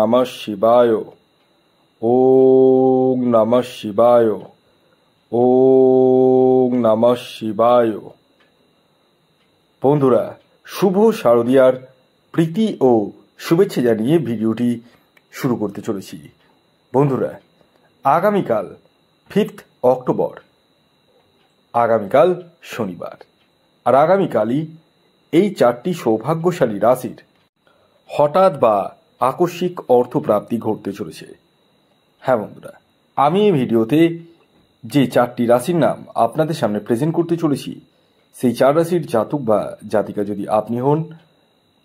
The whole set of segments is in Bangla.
নম শিবায় ও নম শিবায় ও নম শিবায় বন্ধুরা শুভ শারদিয়ার প্রীতি ও শুভেচ্ছা জানিয়ে ভিডিওটি শুরু করতে চলেছি বন্ধুরা আগামীকাল ফিফথ অক্টোবর আগামীকাল শনিবার আর আগামীকালই এই চারটি সৌভাগ্যশালী রাশির হঠাৎ বা আকস্মিক অর্থপ্রাপ্তি ঘটতে চলেছে হ্যাঁ বন্ধুরা আমি এই ভিডিওতে যে চারটি রাশির নাম আপনাদের সামনে প্রেজেন্ট করতে চলেছি সেই চার রাশির জাতক বা জাতিকা যদি আপনি হন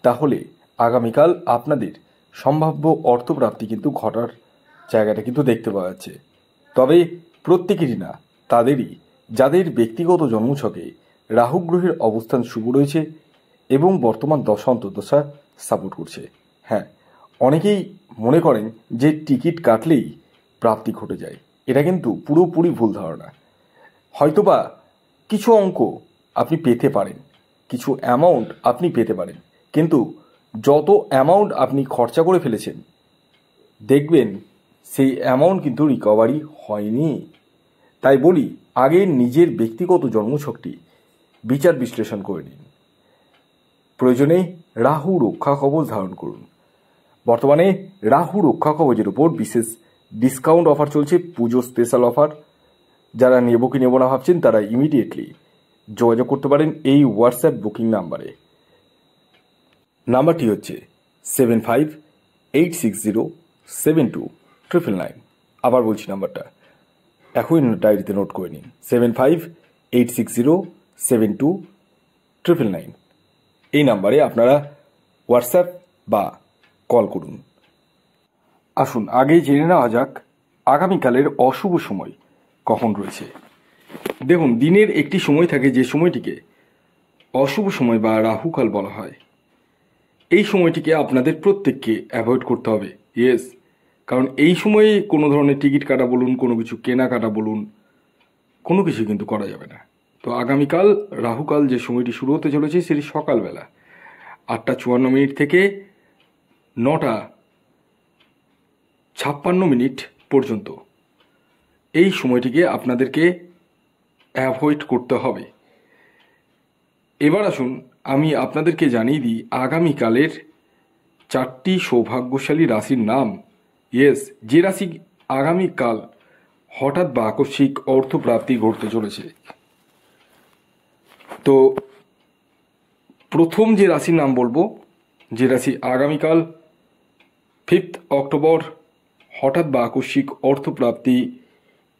তাহলে আগামীকাল আপনাদের সম্ভাব্য অর্থপ্রাপ্তি কিন্তু ঘটার জায়গাটা কিন্তু দেখতে পাওয়া যাচ্ছে তবে প্রত্যেকেরই না তাদেরই যাদের ব্যক্তিগত জন্মছকে রাহু গ্রহের অবস্থান শুভ রয়েছে এবং বর্তমান দশা সাপোর্ট করছে হ্যাঁ অনেকেই মনে করেন যে টিকিট কাটলেই প্রাপ্তি ঘটে যায় এটা কিন্তু পুরোপুরি ভুল ধারণা হয়তোবা কিছু অঙ্ক আপনি পেতে পারেন কিছু অ্যামাউন্ট আপনি পেতে পারেন কিন্তু যত অ্যামাউন্ট আপনি খরচা করে ফেলেছেন দেখবেন সেই অ্যামাউন্ট কিন্তু রিকভারি হয়নি তাই বলি আগে নিজের ব্যক্তিগত জন্মছকটি বিচার বিশ্লেষণ করে নিন প্রয়োজনে রাহু রক্ষা কবচ ধারণ করুন বর্তমানে রাহু রক্ষা কবচের উপর বিশেষ ডিসকাউন্ট অফার চলছে পুজো স্পেশাল অফার যারা নেব কি নেব না ভাবছেন তারা ইমিডিয়েটলি যোগাযোগ করতে পারেন এই হোয়াটসঅ্যাপ বুকিং নাম্বারে নাম্বারটি হচ্ছে seven five eight six zero seven two triple nine আবার বলছি নাম্বারটা এখনই ডায়েরিতে নোট করে নিন seven five eight six zero seven two triple nine এই নাম্বারে আপনারা হোয়াটসঅ্যাপ বা কল করুন আসুন আগেই জেনে নেওয়া যাক আগামীকালের অশুভ সময় কখন রয়েছে দেখুন দিনের একটি সময় থাকে যে সময়টিকে অশুভ সময় বা রাহুকাল বলা হয় এই সময়টিকে আপনাদের প্রত্যেককে অ্যাভয়েড করতে হবে ইয়েস কারণ এই সময়ে কোনো ধরনের টিকিট কাটা বলুন কোনো কিছু কেনাকাটা বলুন কোনো কিছু কিন্তু করা যাবে না তো আগামীকাল রাহুকাল যে সময়টি শুরু হতে চলেছে সেটি সকালবেলা আটটা চুয়ান্ন মিনিট থেকে নটা ছাপ্পান্ন মিনিট পর্যন্ত এই সময়টিকে আপনাদেরকে অ্যাভয়েড করতে হবে এবার আসুন আমি আপনাদেরকে জানিয়ে দিই আগামীকালের চারটি সৌভাগ্যশালী রাশির নাম ইয়েস যে রাশি আগামীকাল হঠাৎ বা আকস্মিক অর্থপ্রাপ্তি ঘটতে চলেছে তো প্রথম যে রাশির নাম বলবো যে রাশি আগামীকাল ফিফথ অক্টোবর হঠাৎ বা আকস্মিক অর্থপ্রাপ্তি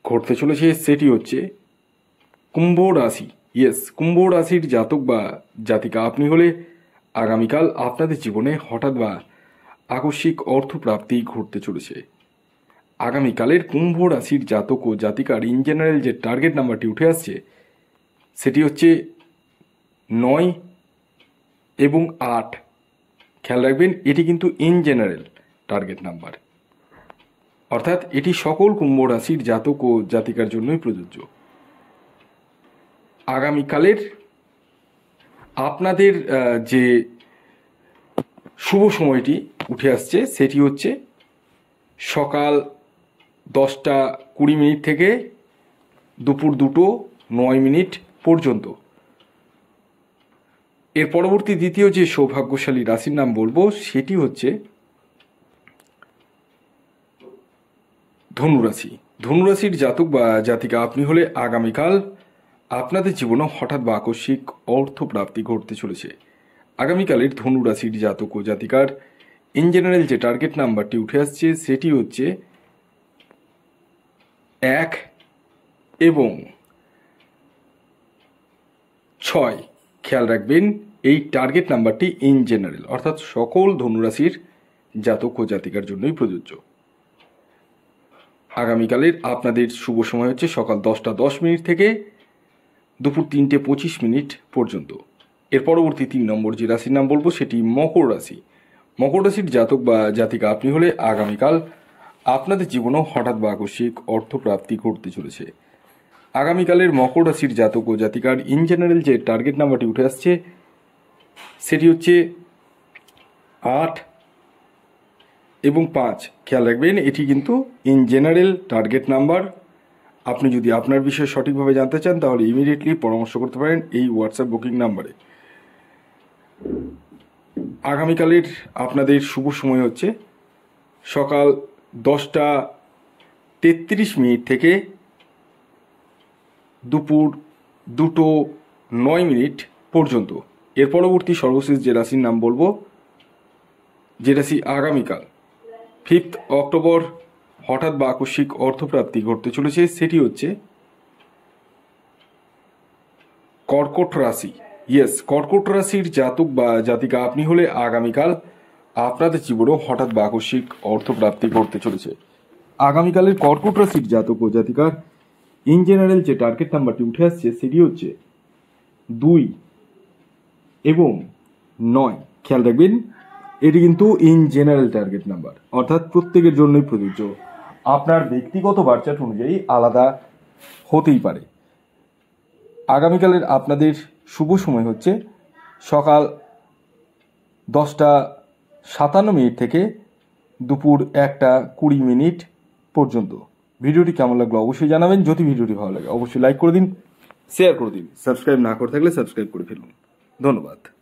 ঘটতে চলেছে সেটি হচ্ছে কুম্ভ রাশি ইয়েস কুম্ভ রাশির জাতক বা জাতিকা আপনি হলে আগামীকাল আপনাদের জীবনে হঠাৎ বা আকস্মিক অর্থপ্রাপ্তি ঘটতে চলেছে আগামীকালের কুম্ভ রাশির জাতক ও জাতিকার ইন জেনারেল যে টার্গেট নাম্বারটি উঠে আসছে সেটি হচ্ছে নয় এবং আট খেয়াল রাখবেন এটি কিন্তু ইন জেনারেল টার্গেট নাম্বার অর্থাৎ এটি সকল কুম্ভ রাশির জাতক ও জাতিকার জন্যই প্রযোজ্য আগামীকালের আপনাদের যে শুভ সময়টি উঠে আসছে সেটি হচ্ছে সকাল দশটা কুড়ি মিনিট থেকে দুপুর দুটো নয় মিনিট পর্যন্ত এর পরবর্তী দ্বিতীয় যে সৌভাগ্যশালী রাশির নাম বলবো সেটি হচ্ছে ধনুরাশি ধনুরাশির জাতক বা জাতিকা আপনি হলে আগামীকাল আপনাদের জীবনে হঠাৎ বা আকস্মিক অর্থপ্রাপ্তি ঘটতে চলেছে আগামীকালের ধনুরাশির জাতক ও জাতিকার ইন জেনারেল যে টার্গেট নাম্বারটি উঠে আসছে সেটি হচ্ছে এক এবং ছয় খেয়াল রাখবেন এই টার্গেট নাম্বারটি ইন জেনারেল অর্থাৎ সকল ধনুরাশির জাতক ও জাতিকার জন্যই প্রযোজ্য আগামীকালের আপনাদের শুভ সময় হচ্ছে সকাল দশটা দশ মিনিট থেকে দুপুর তিনটে পঁচিশ মিনিট পর্যন্ত এর পরবর্তী তিন নম্বর যে রাশির নাম বলবো সেটি মকর রাশি মকর রাশির জাতক বা জাতিকা আপনি হলে আগামীকাল আপনাদের জীবনেও হঠাৎ বা আকস্মিক অর্থপ্রাপ্তি ঘটতে চলেছে আগামীকালের মকর রাশির জাতক ও জাতিকার ইন জেনারেল যে টার্গেট নাম্বারটি উঠে আসছে সেটি হচ্ছে আট এবং পাঁচ খেয়াল রাখবেন এটি কিন্তু ইন জেনারেল টার্গেট নাম্বার আপনি যদি আপনার বিষয়ে সঠিকভাবে জানতে চান তাহলে ইমিডিয়েটলি পরামর্শ করতে পারেন এই হোয়াটসঅ্যাপ বুকিং নাম্বারে আগামীকালের আপনাদের শুভ সময় হচ্ছে সকাল দশটা তেত্রিশ মিনিট থেকে দুপুর দুটো নয় মিনিট পর্যন্ত এর পরবর্তী সর্বশেষ যে রাশির নাম বলবো যে রাশি আগামীকাল ফিফথ অক্টোবর হঠাৎ বা আকস্মিক অর্থপ্রাপ্তি ঘটতে চলেছে সেটি হচ্ছে কর্কট রাশি ইয়েস কর্কট রাশির জাতক বা জাতিকা আপনি হলে আগামীকাল আপনাদের জীবনেও হঠাৎ বা আকস্মিক অর্থপ্রাপ্তি ঘটতে চলেছে আগামীকালের কর্কট রাশির জাতক ও জাতিকার ইন জেনারেল যে টার্গেট নাম্বারটি উঠে আসছে সেটি হচ্ছে দুই এবং নয় খেয়াল রাখবেন এটি কিন্তু ইন জেনারেল টার্গেট নাম্বার অর্থাৎ প্রত্যেকের জন্যই প্রযোজ্য আপনার ব্যক্তিগত বার্চাট অনুযায়ী আলাদা হতেই পারে আগামীকালের আপনাদের শুভ সময় হচ্ছে সকাল দশটা সাতান্ন মিনিট থেকে দুপুর একটা কুড়ি মিনিট পর্যন্ত ভিডিওটি কেমন লাগলো অবশ্যই জানাবেন যদি ভিডিওটি ভালো লাগে অবশ্যই লাইক করে দিন শেয়ার করে দিন সাবস্ক্রাইব না করে থাকলে সাবস্ক্রাইব করে ফেলুন ধন্যবাদ